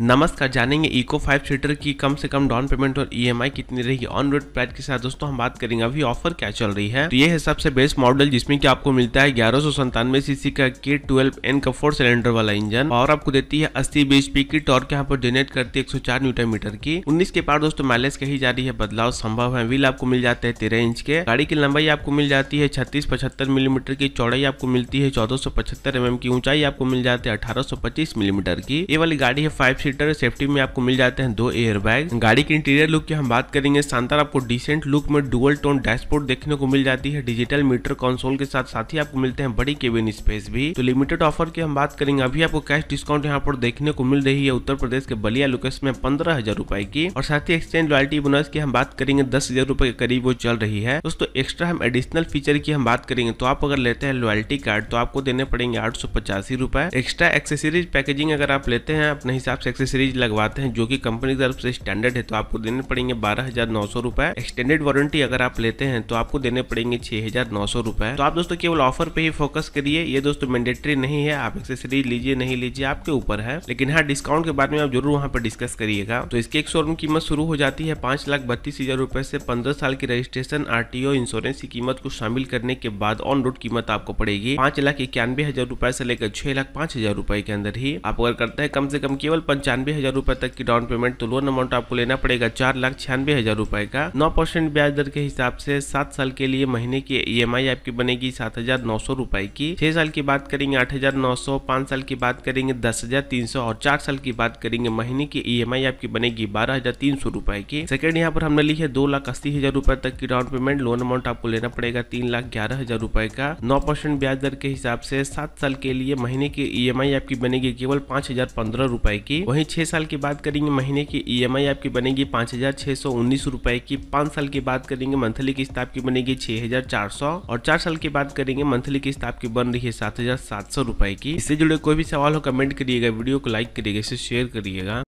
नमस्कार जानेंगे eco five seater की कम से कम डाउन पेमेंट और ईएमआई e कितनी रहेगी ऑन रोड प्राइस के साथ दोस्तों हम बात करेंगे अभी ऑफर क्या चल रही है तो ये है सबसे बेस्ट मॉडल जिसमें कि आपको मिलता है ग्यारह सौ सीसी का के ट्वेल्व एन का फोर सिलेंडर वाला इंजन और आपको देती है अस्सी पी की टॉर्क यहाँ पर जनरेट करती है एक न्यूटर मीटर की उन्नीस के पार दोस्तों माइलेज कही जा रही है बदलाव संभव है व्हील आपको मिल जाते हैं तेरह इंच के गाड़ी की लंबाई आपको मिल जाती है छत्तीस पचहत्तर मिलीमीटर की चौड़ाई आपको मिलती है चौदह सौ पचहत्तर एमएम की ऊंचाई आपको मिल जाती है अठारह सौ पच्चीस मिलीमीटर की ये वाली गाड़ी है फाइव सीटर सेफ्टी में आपको मिल जाते हैं दो एयर बैग गाड़ी के इंटीरियर लुक की हम बात करेंगे शानदार आपको डिसेंट लुक में डुअल टोन डैशबोर्ड देखने को मिल जाती है डिजिटल मीटर कंसोल के साथ साथ ही आपको मिलते हैं बड़ी केबिन स्पेस भी तो लिमिटेड ऑफर की हम बात करेंगे अभी आपको कैश डिस्काउंट यहाँ पर देखने को मिल रही है उत्तर प्रदेश के बलिया लोकेशन में पंद्रह हजार रुपए की और साथ ही एक्सचेंज लॉयल्टी बोनस की हम बात करेंगे दस हजार रुपए के करीब वो चल रही है दोस्तों एक्स्ट्रा हम एडिशनल फीचर की हम बात करेंगे तो आप अगर लेते हैं लॉयल्टी कार्ड तो आपको देने पड़ेंगे आठ सौ पचासी रुपए एक्स्ट्रा एक्सेसरीज पैकेजिंग अगर आप लेते हैं अपने हिसाब से एक्सेसरीज लगवाते हैं जो कि कंपनी की तरफ से स्टैंडर्ड है तो आपको देने पड़ेंगे बारह हजार नौ सौ रुपए एक्सटेंडेड वारंटी अगर आप लेते हैं तो आपको देने पड़ेंगे छह हजार नौ सौ रुपए तो आप दोस्तों केवल ऑफर पे ही फोकस करिए ये दोस्तों मैंडेटरी नहीं है आप एक्सेसरीज लीजिए नहीं लीजिए आपके ऊपर है लेकिन हाँ डिस्काउंट के बारे में आप जरूर वहाँ पर डिस्कस करिएगा तो इसकी एक शोरूम कीमत शुरू हो जाती है पांच लाख बत्तीस हजार रुपए से पंद्रह साल की रजिस्ट्रेशन आरटीओ इंश्योरेंस की कीमत को शामिल करने के बाद ऑन रोड कीमत आपको पड़ेगी पांच लाख इक्यानवे हजार रुपए से लेकर छह लाख पांच हजार रुपए के अंदर ही आप अगर करते हैं कम से कम केवल पंचानवे हजार रूपए तक की डाउन पेमेंट तो लोन अमाउंट आपको लेना पड़ेगा चार लाख छियानवे हजार रूपए का नौ परसेंट ब्याज दर के हिसाब से सात साल के लिए महीने की ई e आपकी बनेगी सात हजार नौ सौ रूपए की छह साल की बात करेंगे आठ हजार नौ सौ पांच साल की बात करेंगे दस हजार तीन सौ और चार साल की बात करेंगे महीने की ई e आपकी बनेगी बारह हजार तीन सौ रूपए की सेकंड यहाँ पर हमने लिखे है दो लाख अस्सी हजार रूपए तक की डाउन पेमेंट लोन अमाउंट आपको लेना पड़ेगा तीन लाख ग्यारह हजार रूपए का नौ परसेंट ब्याज दर के हिसाब से सात साल के लिए महीने की ई e आपकी बनेगी केवल पांच हजार पंद्रह रूपए की वहीं छः साल की बात करेंगे महीने की ईएमआई e आपकी बनेगी पाँच हज़ार छः सौ उन्नीस रुपये की पाँच साल की बात करेंगे मंथली किस्त आपकी बनेगी छः हज़ार चार सौ और चार साल की बात करेंगे मंथली किस्त आपकी बन रही है सात हज़ार सात सौ रुपए की इससे जुड़े कोई भी सवाल हो कमेंट करिएगा वीडियो को लाइक करिएगा इसे शेयर करिएगा